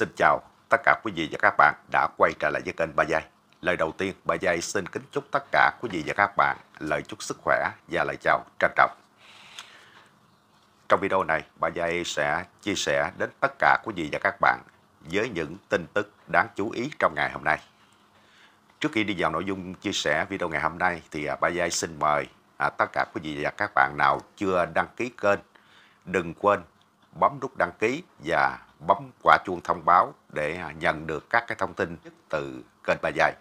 Xin chào tất cả quý vị và các bạn đã quay trở lại với kênh Ba giây Lời đầu tiên, Ba giây xin kính chúc tất cả quý vị và các bạn lời chúc sức khỏe và lời chào trân trọng. Trong video này, Ba giây sẽ chia sẻ đến tất cả quý vị và các bạn với những tin tức đáng chú ý trong ngày hôm nay. Trước khi đi vào nội dung chia sẻ video ngày hôm nay thì à, Ba giây xin mời à, tất cả quý vị và các bạn nào chưa đăng ký kênh đừng quên bấm nút đăng ký và bấm quả chuông thông báo để nhận được các cái thông tin từ kênh Bà Dài.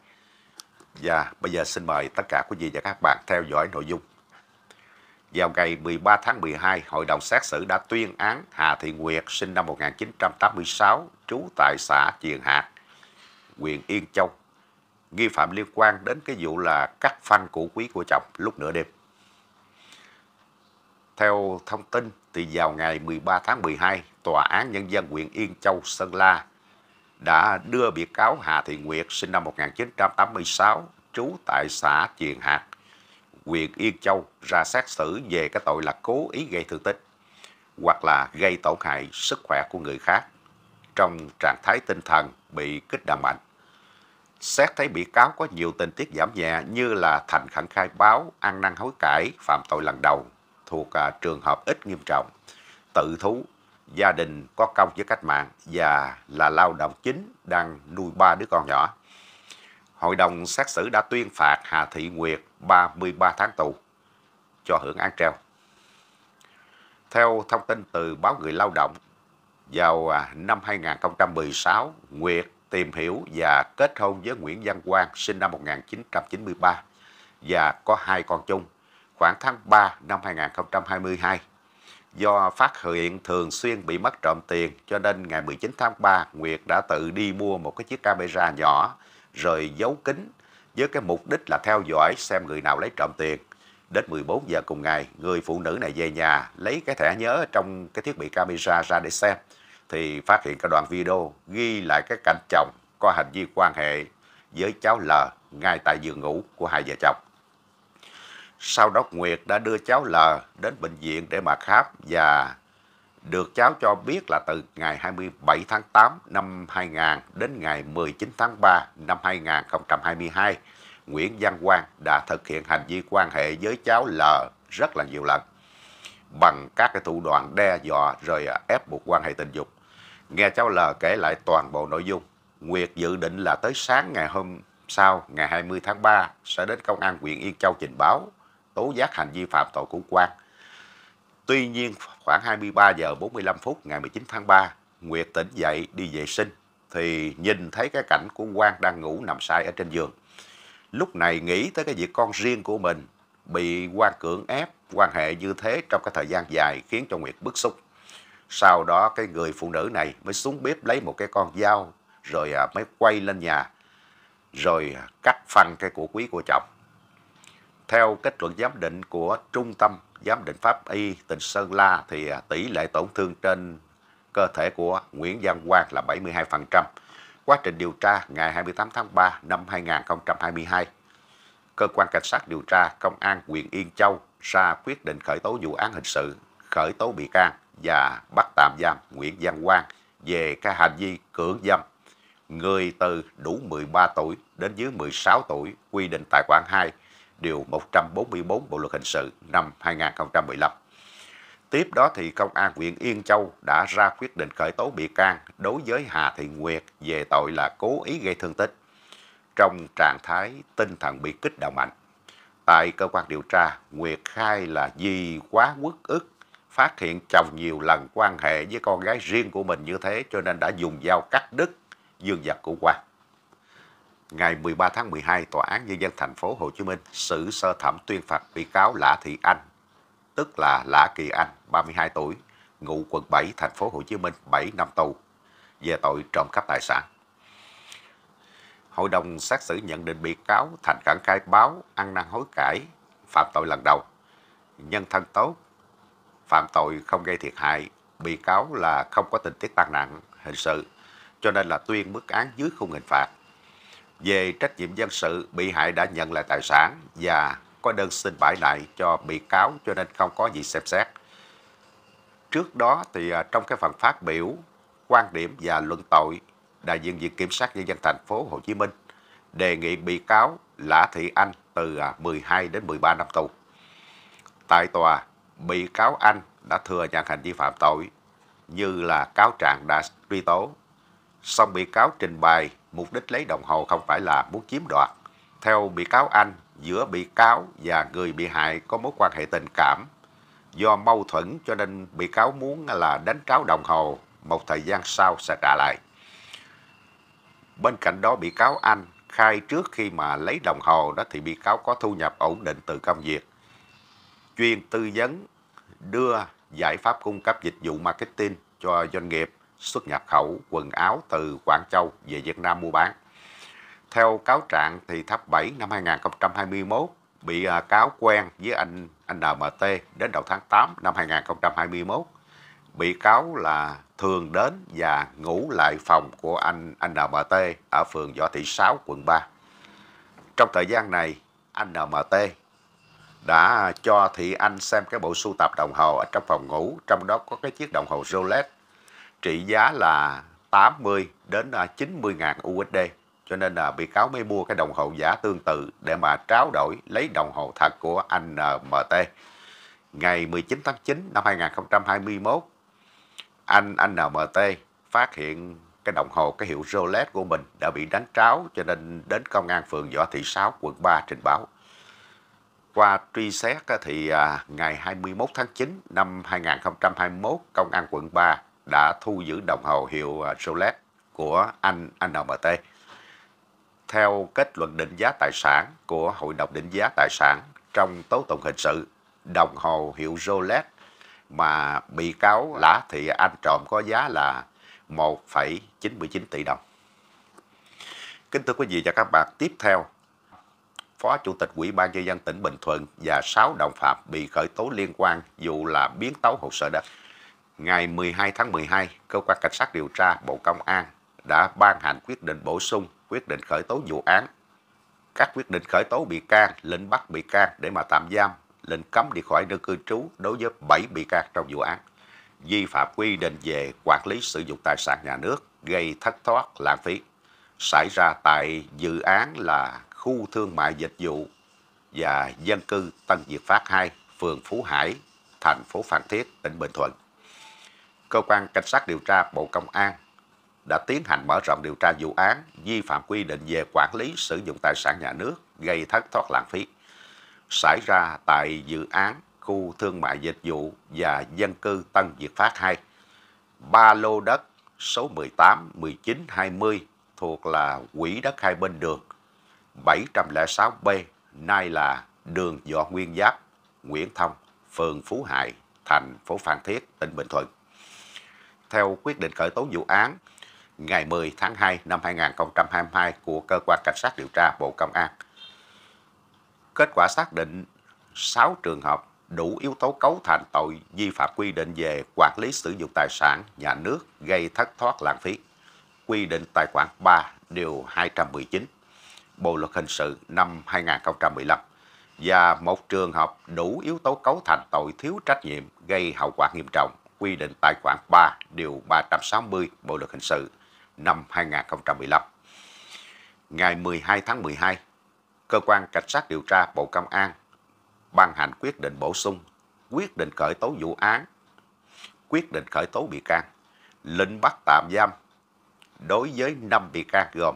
Và bây giờ xin mời tất cả quý vị và các bạn theo dõi nội dung. Vào ngày 13 tháng 12, Hội đồng xét xử đã tuyên án Hà Thị Nguyệt sinh năm 1986, trú tại xã Triền Hạt, huyện Yên Châu. Nghi phạm liên quan đến cái vụ là cắt phanh củ quý của chồng lúc nửa đêm. Theo thông tin, thì vào ngày 13 tháng 12, Tòa án Nhân dân huyện Yên Châu, Sơn La đã đưa bị cáo Hà Thị Nguyệt sinh năm 1986 trú tại xã Triền Hạt, huyện Yên Châu ra xét xử về cái tội là cố ý gây thương tích hoặc là gây tổn hại sức khỏe của người khác trong trạng thái tinh thần bị kích động mạnh. Xét thấy bị cáo có nhiều tình tiết giảm nhẹ như là thành khẩn khai báo, ăn năn hối cải, phạm tội lần đầu, thuộc à, trường hợp ít nghiêm trọng, tự thú, gia đình có công với cách mạng và là lao động chính đang nuôi ba đứa con nhỏ. Hội đồng xét xử đã tuyên phạt Hà Thị Nguyệt 33 tháng tù cho hưởng án treo. Theo thông tin từ báo Người Lao động, vào à, năm 2016, Nguyệt tìm hiểu và kết hôn với Nguyễn Văn Quang sinh năm 1993 và có hai con chung khoảng tháng 3 năm 2022. Do phát hiện thường xuyên bị mất trộm tiền cho nên ngày 19 tháng 3 Nguyệt đã tự đi mua một cái chiếc camera nhỏ rồi giấu kín với cái mục đích là theo dõi xem người nào lấy trộm tiền. Đến 14 giờ cùng ngày, người phụ nữ này về nhà lấy cái thẻ nhớ trong cái thiết bị camera ra để xem thì phát hiện cái đoạn video ghi lại cái cảnh chồng có hành vi quan hệ với cháu L ngay tại giường ngủ của hai vợ chồng. Sau đó Nguyệt đã đưa cháu L đến bệnh viện để mà khám và được cháu cho biết là từ ngày 27 tháng 8 năm 2000 đến ngày 19 tháng 3 năm 2022, Nguyễn Văn Quang đã thực hiện hành vi quan hệ với cháu L rất là nhiều lần bằng các cái thủ đoạn đe dọa rồi ép buộc quan hệ tình dục. Nghe cháu L kể lại toàn bộ nội dung, Nguyệt dự định là tới sáng ngày hôm sau, ngày 20 tháng 3 sẽ đến công an huyện Yên Châu trình báo tố giác hành vi phạm tội của Quang. Tuy nhiên, khoảng 23 giờ 45 phút ngày 19 tháng 3, Nguyệt tỉnh dậy đi vệ sinh thì nhìn thấy cái cảnh của Quang đang ngủ nằm sai ở trên giường. Lúc này nghĩ tới cái việc con riêng của mình bị Quang cưỡng ép quan hệ như thế trong cái thời gian dài khiến cho Nguyệt bức xúc. Sau đó cái người phụ nữ này mới xuống bếp lấy một cái con dao rồi à, mới quay lên nhà rồi cắt phăng cái cổ quý của chồng. Theo kết luận giám định của Trung tâm Giám định Pháp Y tỉnh Sơn La thì à, tỷ lệ tổn thương trên cơ thể của Nguyễn Văn Quang là 72%. Quá trình điều tra ngày 28 tháng 3 năm 2022, cơ quan cảnh sát điều tra công an huyện Yên Châu ra quyết định khởi tố vụ án hình sự, khởi tố bị can và bắt tạm giam Nguyễn Văn Quang về các hành vi cưỡng dâm người từ đủ 13 tuổi đến dưới 16 tuổi quy định tại khoản 2 Điều 144 Bộ Luật Hình sự năm 2015. Tiếp đó thì Công an huyện Yên Châu đã ra quyết định khởi tố bị can đối với Hà Thị Nguyệt về tội là cố ý gây thương tích trong trạng thái tinh thần bị kích động mạnh. Tại cơ quan điều tra, Nguyệt khai là vì quá uất ức, phát hiện chồng nhiều lần quan hệ với con gái riêng của mình như thế cho nên đã dùng dao cắt đứt dương vật của Quang ngày 13 tháng 12, Tòa án Nhân dân thành phố Hồ Chí Minh xử sơ thẩm tuyên phạt bị cáo Lã Thị Anh, tức là Lã Kỳ Anh, 32 tuổi, ngụ quận 7, thành phố Hồ Chí Minh 7 năm tù về tội trộm cắp tài sản. Hội đồng xét xử nhận định bị cáo thành khẩn khai báo, ăn năn hối cải, phạm tội lần đầu, nhân thân tốt, phạm tội không gây thiệt hại, bị cáo là không có tình tiết tăng nặng hình sự, cho nên là tuyên mức án dưới khung hình phạt về trách nhiệm dân sự bị hại đã nhận lại tài sản và có đơn xin bãi lại cho bị cáo cho nên không có gì xem xét. Trước đó thì à, trong cái phần phát biểu quan điểm và luận tội, đại diện viện kiểm sát nhân dân thành phố Hồ Chí Minh đề nghị bị cáo Lã Thị Anh từ 12 à, đến 13 năm tù. Tại tòa, bị cáo Anh đã thừa nhận hành vi phạm tội như là cáo trạng đã truy tố. Song bị cáo trình bày mục đích lấy đồng hồ không phải là muốn chiếm đoạt. Theo bị cáo Anh, giữa bị cáo và người bị hại có mối quan hệ tình cảm. Do mâu thuẫn cho nên bị cáo muốn là đánh tráo đồng hồ, một thời gian sau sẽ trả lại. Bên cạnh đó bị cáo Anh khai trước khi mà lấy đồng hồ đó thì bị cáo có thu nhập ổn định từ công việc. Chuyên tư vấn đưa giải pháp cung cấp dịch vụ marketing cho doanh nghiệp xuất nhập khẩu quần áo từ Quảng Châu về Việt Nam mua bán. Theo cáo trạng thì tháng 7 năm 2021, bị à, cáo quen với anh anh NMT đến đầu tháng 8 năm 2021. Bị cáo là thường đến và ngủ lại phòng của anh anh NMT ở phường Võ Thị Sáu, quận 3. Trong thời gian này, anh NMT đã cho Thị Anh xem cái bộ sưu tập đồng hồ ở trong phòng ngủ, trong đó có cái chiếc đồng hồ Rolex trị giá là 80 đến 90 à, ngàn USD. Cho nên là bị cáo mới mua cái đồng hồ giả tương tự để mà tráo đổi lấy đồng hồ thật của anh nmt à, Ngày 19 tháng 9 năm 2021, anh anh NMT à, phát hiện cái đồng hồ cái hiệu Rolex của mình đã bị đánh tráo cho nên đến công an phường Võ Thị Sáu quận 3 trình báo. Qua truy xét thì ngày 21 tháng 9 năm 2021, công an quận 3 đã thu giữ đồng hồ hiệu à, Rolex của Anh NMT. Theo kết luận định giá tài sản của Hội đồng định giá tài sản trong tố tụng hình sự, đồng hồ hiệu Rolex mà bị cáo Lã Thị Anh trộm có giá là 1,99 tỷ đồng. Kính thưa quý vị và các bạn, tiếp theo, Phó Chủ tịch Ủy ban Nhân dân tỉnh Bình Thuận và 6 đồng phạm bị khởi tố liên quan vụ là biến tấu hồ sơ đất ngày 12 tháng 12, Cơ quan Cảnh sát điều tra Bộ Công an đã ban hành quyết định bổ sung quyết định khởi tố vụ án. Các quyết định khởi tố bị can, lệnh bắt bị can để mà tạm giam, lệnh cấm đi khỏi nơi cư trú đối với 7 bị can trong vụ án. Vi phạm quy định về quản lý sử dụng tài sản nhà nước gây thất thoát lãng phí xảy ra tại dự án là khu thương mại dịch vụ và dân cư Tân Việt Phát 2, phường Phú Hải, thành phố Phan Thiết, tỉnh Bình Thuận cơ quan cảnh sát điều tra Bộ Công an đã tiến hành mở rộng điều tra vụ án vi phạm quy định về quản lý sử dụng tài sản nhà nước gây thất thoát lãng phí xảy ra tại dự án khu thương mại dịch vụ và dân cư Tân Việt Phát 2, ba lô đất số 18, 19, 20 thuộc là quỹ đất hai bên đường 706B, nay là đường Võ Nguyên Giáp, Nguyễn Thông, phường Phú Hải, thành phố Phan Thiết, tỉnh Bình Thuận theo quyết định khởi tố vụ án ngày 10 tháng 2 năm 2022 của Cơ quan Cảnh sát điều tra Bộ Công an. Kết quả xác định 6 trường hợp đủ yếu tố cấu thành tội vi phạm quy định về quản lý sử dụng tài sản nhà nước gây thất thoát lãng phí, quy định tài khoản 3 điều 219 Bộ luật hình sự năm 2015 và một trường hợp đủ yếu tố cấu thành tội thiếu trách nhiệm gây hậu quả nghiêm trọng quy định tại khoản 3 điều 360 Bộ luật hình sự năm 2015. Ngày 12 tháng 12, cơ quan cảnh sát điều tra Bộ Công an ban hành quyết định bổ sung, quyết định khởi tố vụ án, quyết định khởi tố bị can, lệnh bắt tạm giam đối với 5 bị can gồm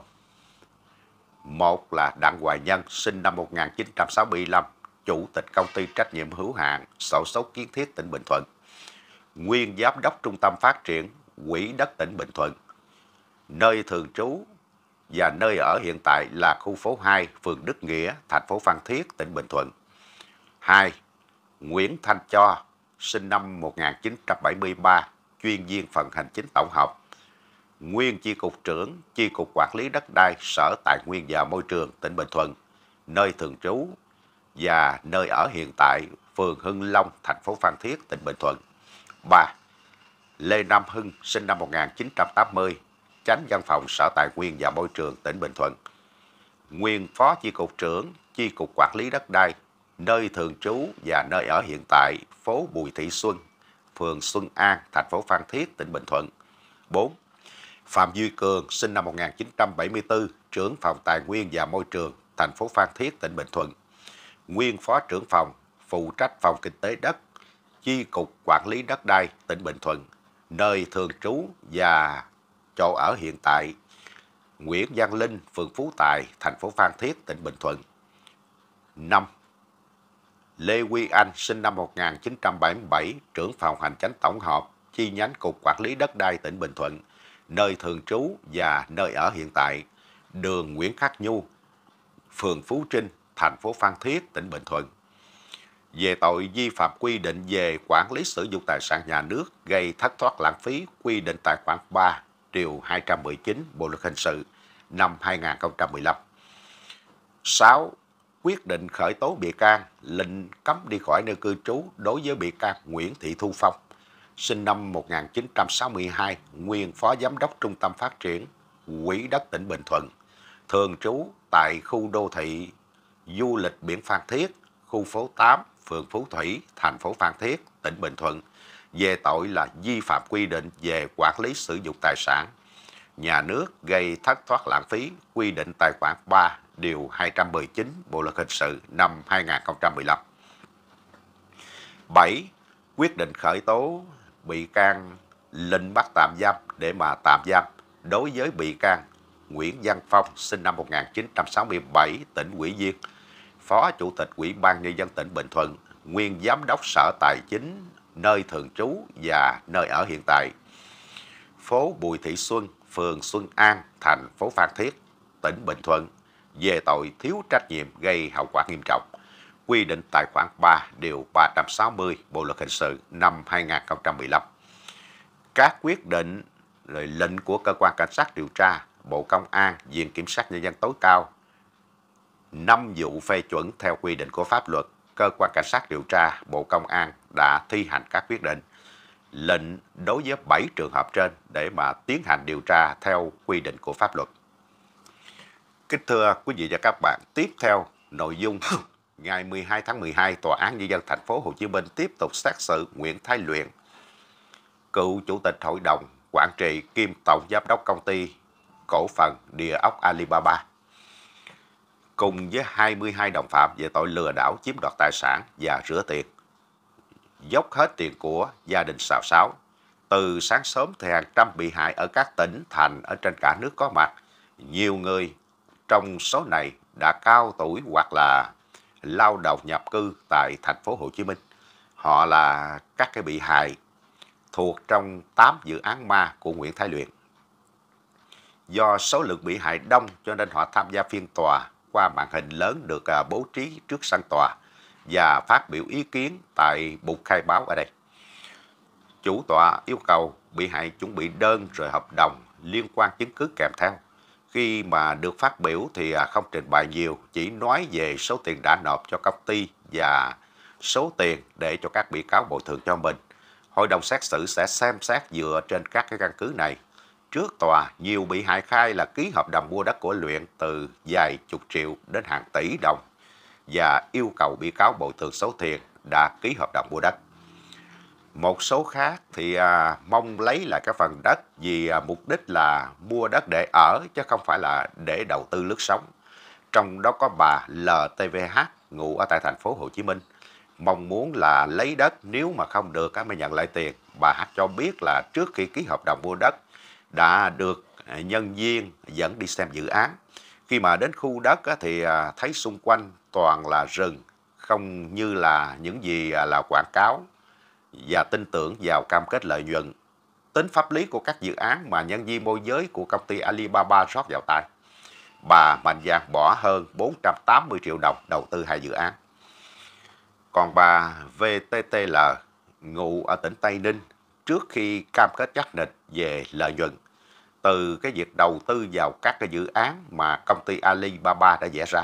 một là Đặng Hoài Nhân sinh năm 1965, chủ tịch công ty trách nhiệm hữu hạn sổ số kiến thiết tỉnh Bình Thuận nguyên giám đốc Trung tâm Phát triển Quỹ đất tỉnh Bình Thuận, nơi thường trú và nơi ở hiện tại là khu phố 2, phường Đức Nghĩa, thành phố Phan Thiết, tỉnh Bình Thuận. 2. Nguyễn Thanh Cho, sinh năm 1973, chuyên viên phần hành chính tổng hợp, nguyên chi cục trưởng chi cục quản lý đất đai Sở Tài nguyên và Môi trường tỉnh Bình Thuận, nơi thường trú và nơi ở hiện tại phường Hưng Long, thành phố Phan Thiết, tỉnh Bình Thuận. 3. Lê Nam Hưng sinh năm 1980, tránh văn phòng Sở Tài nguyên và Môi trường tỉnh Bình Thuận. Nguyên Phó Chi cục trưởng Chi cục Quản lý đất đai, nơi thường trú và nơi ở hiện tại phố Bùi Thị Xuân, phường Xuân An, thành phố Phan Thiết, tỉnh Bình Thuận. 4. Phạm Duy Cường sinh năm 1974, trưởng phòng Tài nguyên và Môi trường, thành phố Phan Thiết, tỉnh Bình Thuận. Nguyên Phó trưởng phòng, phụ trách phòng kinh tế đất, Chi cục Quản lý Đất đai tỉnh Bình Thuận, nơi thường trú và chỗ ở hiện tại Nguyễn Văn Linh, phường Phú Tài, thành phố Phan Thiết, tỉnh Bình Thuận. 5. Lê Quy Anh sinh năm 1977, trưởng phòng hành chánh tổng hợp, chi nhánh Cục Quản lý Đất đai tỉnh Bình Thuận, nơi thường trú và nơi ở hiện tại, đường Nguyễn Khắc Nhu, phường Phú Trinh, thành phố Phan Thiết, tỉnh Bình Thuận về tội vi phạm quy định về quản lý sử dụng tài sản nhà nước gây thất thoát lãng phí quy định tại khoản 3 điều 219 Bộ luật hình sự năm 2015. 6. Quyết định khởi tố bị can, lệnh cấm đi khỏi nơi cư trú đối với bị can Nguyễn Thị Thu Phong, sinh năm 1962, nguyên phó giám đốc Trung tâm Phát triển Quỹ đất tỉnh Bình Thuận, thường trú tại khu đô thị du lịch biển Phan Thiết, khu phố 8, phường Phú Thủy, thành phố Phan Thiết, tỉnh Bình Thuận về tội là vi phạm quy định về quản lý sử dụng tài sản nhà nước gây thất thoát lãng phí quy định tài khoản 3 điều 219 Bộ luật hình sự năm 2015. 7. Quyết định khởi tố bị can lệnh bắt tạm giam để mà tạm giam đối với bị can Nguyễn Văn Phong sinh năm 1967 tỉnh Quỷ Viên Phó Chủ tịch Ủy ban Nhân dân tỉnh Bình Thuận, nguyên Giám đốc Sở Tài chính, nơi thường trú và nơi ở hiện tại. Phố Bùi Thị Xuân, phường Xuân An, thành phố Phan Thiết, tỉnh Bình Thuận về tội thiếu trách nhiệm gây hậu quả nghiêm trọng, quy định tại khoản 3 điều 360 Bộ luật hình sự năm 2015. Các quyết định, lệnh của cơ quan cảnh sát điều tra, Bộ Công an, Viện Kiểm sát Nhân dân tối cao 5 vụ phê chuẩn theo quy định của pháp luật, cơ quan cảnh sát điều tra Bộ Công an đã thi hành các quyết định lệnh đối với 7 trường hợp trên để mà tiến hành điều tra theo quy định của pháp luật. Kính thưa quý vị và các bạn, tiếp theo nội dung ngày 12 tháng 12, Tòa án Nhân dân thành phố Hồ Chí Minh tiếp tục xét xử Nguyễn Thái Luyện, cựu chủ tịch hội đồng quản trị kiêm tổng giám đốc công ty cổ phần địa ốc Alibaba cùng với 22 đồng phạm về tội lừa đảo chiếm đoạt tài sản và rửa tiền. Dốc hết tiền của gia đình xào xáo. Từ sáng sớm thì hàng trăm bị hại ở các tỉnh, thành ở trên cả nước có mặt. Nhiều người trong số này đã cao tuổi hoặc là lao động nhập cư tại thành phố Hồ Chí Minh. Họ là các cái bị hại thuộc trong 8 dự án ma của Nguyễn Thái Luyện. Do số lượng bị hại đông cho nên họ tham gia phiên tòa qua màn hình lớn được à, bố trí trước sân tòa và phát biểu ý kiến tại bục khai báo ở đây. Chủ tòa yêu cầu bị hại chuẩn bị đơn rồi hợp đồng liên quan chứng cứ kèm theo. Khi mà được phát biểu thì à, không trình bày nhiều, chỉ nói về số tiền đã nộp cho công ty và số tiền để cho các bị cáo bồi thường cho mình. Hội đồng xét xử sẽ xem xét dựa trên các cái căn cứ này Trước tòa, nhiều bị hại khai là ký hợp đồng mua đất của luyện từ vài chục triệu đến hàng tỷ đồng và yêu cầu bị cáo bồi thường số tiền đã ký hợp đồng mua đất. Một số khác thì à, mong lấy lại cái phần đất vì à, mục đích là mua đất để ở chứ không phải là để đầu tư lướt sóng. Trong đó có bà LTVH ngụ ở tại thành phố Hồ Chí Minh mong muốn là lấy đất nếu mà không được á mới nhận lại tiền. Bà H cho biết là trước khi ký hợp đồng mua đất đã được à, nhân viên dẫn đi xem dự án. Khi mà đến khu đất thì à, thấy xung quanh toàn là rừng, không như là những gì à, là quảng cáo và tin tưởng vào cam kết lợi nhuận. Tính pháp lý của các dự án mà nhân viên môi giới của công ty Alibaba rót vào tay. Bà Mạnh Giang bỏ hơn 480 triệu đồng đầu tư hai dự án. Còn bà VTTL, ngụ ở tỉnh Tây Ninh, trước khi cam kết chắc nịch về lợi nhuận từ cái việc đầu tư vào các cái dự án mà công ty Alibaba đã vẽ ra.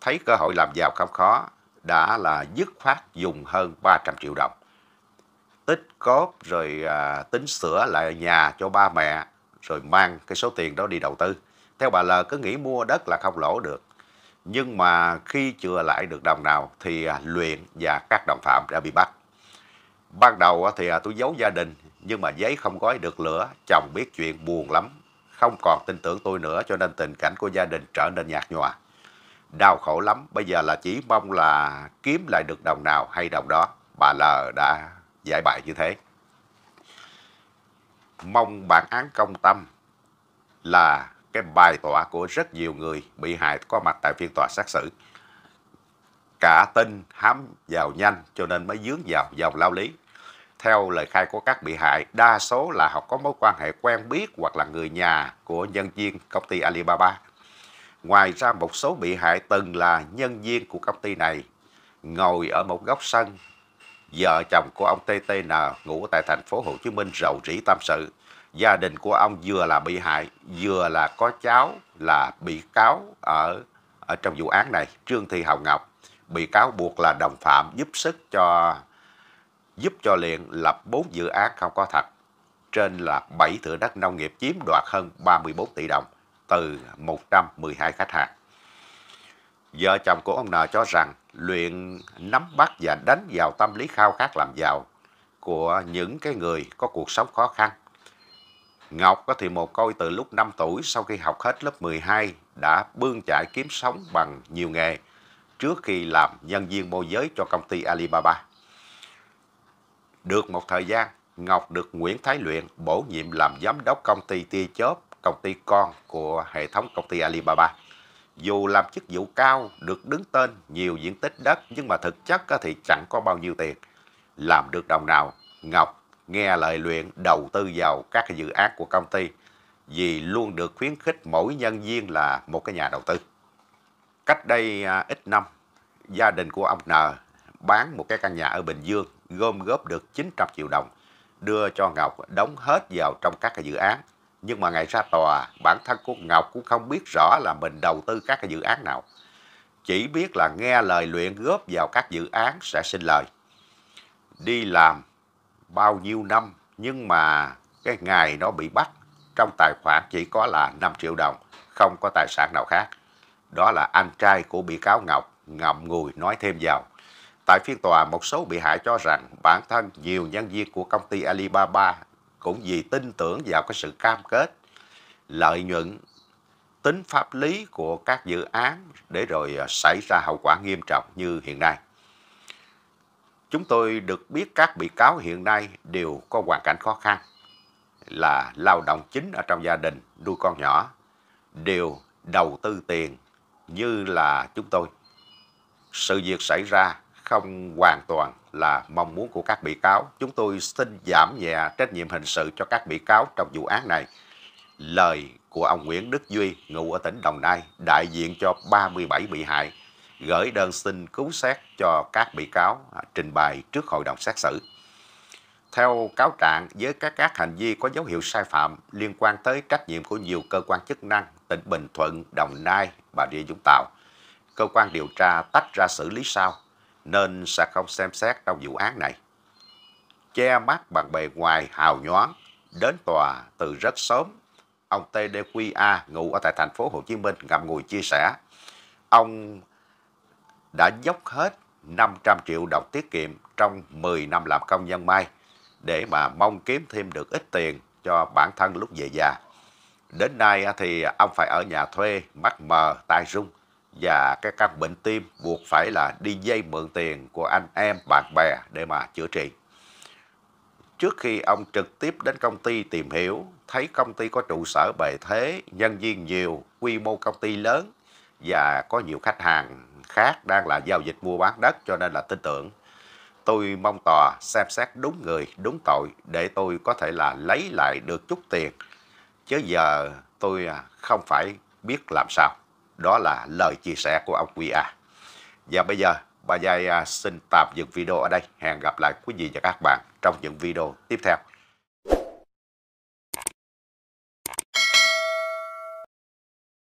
Thấy cơ hội làm giàu không khó, đã là dứt khoát dùng hơn 300 triệu đồng. Tích cốt rồi à, tính sửa lại nhà cho ba mẹ, rồi mang cái số tiền đó đi đầu tư. Theo bà L cứ nghĩ mua đất là không lỗ được. Nhưng mà khi chừa lại được đồng nào thì à, luyện và các đồng phạm đã bị bắt. Ban đầu thì à, tôi giấu gia đình nhưng mà giấy không gói được lửa, chồng biết chuyện buồn lắm, không còn tin tưởng tôi nữa cho nên tình cảnh của gia đình trở nên nhạt nhòa. Đau khổ lắm, bây giờ là chỉ mong là kiếm lại được đồng nào hay đồng đó. Bà L đã giải bài như thế. Mong bản án công tâm là cái bài tỏa của rất nhiều người bị hại có mặt tại phiên tòa xét xử. Cả tin hám vào nhanh cho nên mới dướng vào dòng lao lý theo lời khai của các bị hại, đa số là họ có mối quan hệ quen biết hoặc là người nhà của nhân viên công ty Alibaba. Ngoài ra một số bị hại từng là nhân viên của công ty này, ngồi ở một góc sân. Vợ chồng của ông TTN ngủ tại thành phố Hồ Chí Minh rầu rĩ tâm sự. Gia đình của ông vừa là bị hại, vừa là có cháu là bị cáo ở ở trong vụ án này, Trương Thị Hào Ngọc. Bị cáo buộc là đồng phạm giúp sức cho giúp cho Liền lập 4 dự án không có thật. Trên là 7 thửa đất nông nghiệp chiếm đoạt hơn 34 tỷ đồng từ 112 khách hàng. Vợ chồng của ông N cho rằng luyện nắm bắt và đánh vào tâm lý khao khát làm giàu của những cái người có cuộc sống khó khăn. Ngọc có thì một coi từ lúc 5 tuổi sau khi học hết lớp 12 đã bươn chải kiếm sống bằng nhiều nghề trước khi làm nhân viên môi giới cho công ty Alibaba. Được một thời gian, Ngọc được Nguyễn Thái Luyện bổ nhiệm làm giám đốc công ty tia chớp, công ty con của hệ thống công ty Alibaba. Dù làm chức vụ cao, được đứng tên nhiều diện tích đất nhưng mà thực chất thì chẳng có bao nhiêu tiền. Làm được đồng nào, Ngọc nghe lời luyện đầu tư vào các dự án của công ty vì luôn được khuyến khích mỗi nhân viên là một cái nhà đầu tư. Cách đây à, ít năm, gia đình của ông N bán một cái căn nhà ở Bình Dương gom góp được 900 triệu đồng đưa cho Ngọc đóng hết vào trong các cái dự án. Nhưng mà ngày ra tòa, bản thân của Ngọc cũng không biết rõ là mình đầu tư các cái dự án nào. Chỉ biết là nghe lời luyện góp vào các dự án sẽ xin lời. Đi làm bao nhiêu năm nhưng mà cái ngày nó bị bắt trong tài khoản chỉ có là 5 triệu đồng, không có tài sản nào khác. Đó là anh trai của bị cáo Ngọc ngậm ngùi nói thêm vào. Tại phiên tòa, một số bị hại cho rằng bản thân nhiều nhân viên của công ty Alibaba cũng vì tin tưởng vào cái sự cam kết, lợi nhuận, tính pháp lý của các dự án để rồi à, xảy ra hậu quả nghiêm trọng như hiện nay. Chúng tôi được biết các bị cáo hiện nay đều có hoàn cảnh khó khăn, là lao động chính ở trong gia đình, nuôi con nhỏ, đều đầu tư tiền như là chúng tôi. Sự việc xảy ra không hoàn toàn là mong muốn của các bị cáo. Chúng tôi xin giảm nhẹ trách nhiệm hình sự cho các bị cáo trong vụ án này. Lời của ông Nguyễn Đức Duy, ngụ ở tỉnh Đồng Nai, đại diện cho 37 bị hại, gửi đơn xin cứu xét cho các bị cáo trình bày trước hội đồng xét xử. Theo cáo trạng, với các các hành vi có dấu hiệu sai phạm liên quan tới trách nhiệm của nhiều cơ quan chức năng tỉnh Bình Thuận, Đồng Nai, Bà Rịa Vũng Tàu, cơ quan điều tra tách ra xử lý sau nên sẽ không xem xét trong vụ án này. Che mắt bằng bề ngoài hào nhoáng, đến tòa từ rất sớm, ông TDQA ngụ ở tại thành phố Hồ Chí Minh ngậm ngùi chia sẻ, ông đã dốc hết 500 triệu đồng tiết kiệm trong 10 năm làm công nhân may để mà mong kiếm thêm được ít tiền cho bản thân lúc về già. Đến nay thì ông phải ở nhà thuê, mắt mờ, tai rung và cái căn bệnh tim buộc phải là đi dây mượn tiền của anh em bạn bè để mà chữa trị. Trước khi ông trực tiếp đến công ty tìm hiểu, thấy công ty có trụ sở bề thế, nhân viên nhiều, quy mô công ty lớn và có nhiều khách hàng khác đang là giao dịch mua bán đất cho nên là tin tưởng. Tôi mong tòa xem xét đúng người, đúng tội để tôi có thể là lấy lại được chút tiền. Chứ giờ tôi à, không phải biết làm sao đó là lời chia sẻ của ông A Và bây giờ, bà Giai à, xin tạm dừng video ở đây. Hẹn gặp lại quý vị và các bạn trong những video tiếp theo.